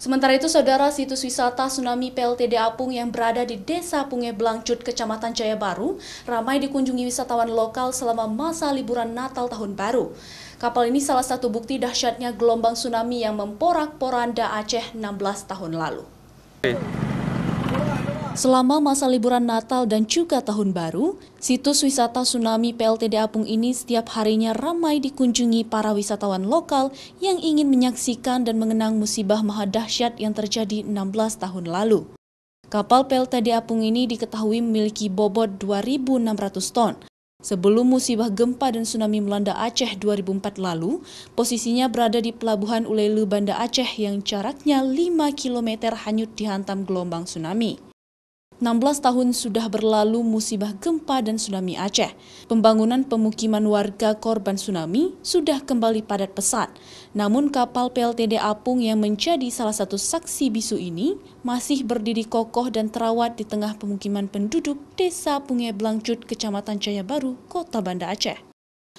Sementara itu, Saudara situs wisata tsunami PLTD Apung yang berada di Desa Punge Blangcut, Kecamatan Jaya Baru, ramai dikunjungi wisatawan lokal selama masa liburan Natal Tahun Baru. Kapal ini salah satu bukti dahsyatnya gelombang tsunami yang memporak-poranda Aceh 16 tahun lalu. Selama masa liburan Natal dan juga Tahun Baru, situs wisata tsunami PLTD Apung ini setiap harinya ramai dikunjungi para wisatawan lokal yang ingin menyaksikan dan mengenang musibah maha dahsyat yang terjadi 16 tahun lalu. Kapal PLTD Apung ini diketahui memiliki bobot 2.600 ton. Sebelum musibah gempa dan tsunami melanda Aceh 2004 lalu, posisinya berada di pelabuhan Ulelu Banda Aceh yang jaraknya 5 km hanyut dihantam gelombang tsunami. 16 tahun sudah berlalu musibah gempa dan tsunami Aceh. Pembangunan pemukiman warga korban tsunami sudah kembali padat pesat. Namun kapal PLTD Apung yang menjadi salah satu saksi bisu ini masih berdiri kokoh dan terawat di tengah pemukiman penduduk Desa Punge Blangcut, Kecamatan Jaya Baru, Kota Banda Aceh.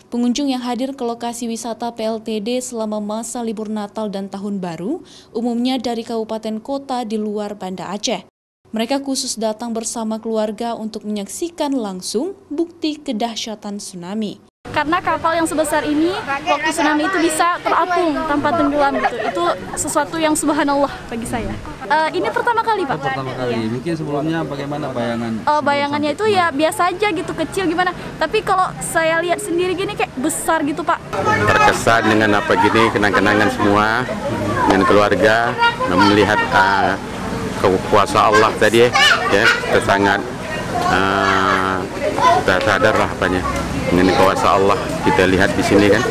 Pengunjung yang hadir ke lokasi wisata PLTD selama masa libur Natal dan Tahun Baru, umumnya dari kabupaten kota di luar Banda Aceh. Mereka khusus datang bersama keluarga untuk menyaksikan langsung bukti kedahsyatan tsunami. Karena kapal yang sebesar ini waktu tsunami itu bisa terapung tanpa tenggelam gitu. Itu sesuatu yang subhanallah bagi saya. Uh, ini pertama kali Pak? Pertama kali. Ya. Mungkin sebelumnya bagaimana bayangan? Uh, bayangannya itu ya biasa aja gitu, kecil gimana. Tapi kalau saya lihat sendiri gini kayak besar gitu Pak. Terkesan dengan apa gini, kenang-kenangan semua. Dengan keluarga, melihat uh, kuasa Allah tadi ya, ya kita sangat uh, eh, kita sadar lah apanya dengan kuasa Allah kita lihat di sini kan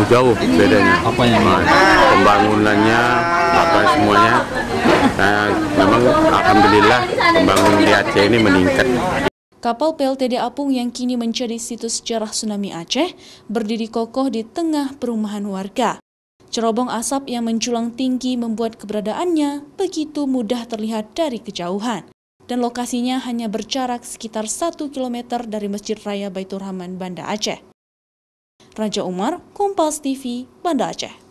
oh, jauh bedanya yang nah, pembangunannya apa semuanya nah, memang alhamdulillah pembangunan di Aceh ini meningkat Kapal PLTD Apung yang kini menjadi situs sejarah tsunami Aceh berdiri kokoh di tengah perumahan warga. Cerobong asap yang menculang tinggi membuat keberadaannya begitu mudah terlihat dari kejauhan dan lokasinya hanya berjarak sekitar 1 km dari Masjid Raya Baitur Rahman, Banda Aceh. Raja Umar, Kompas TV, Banda Aceh.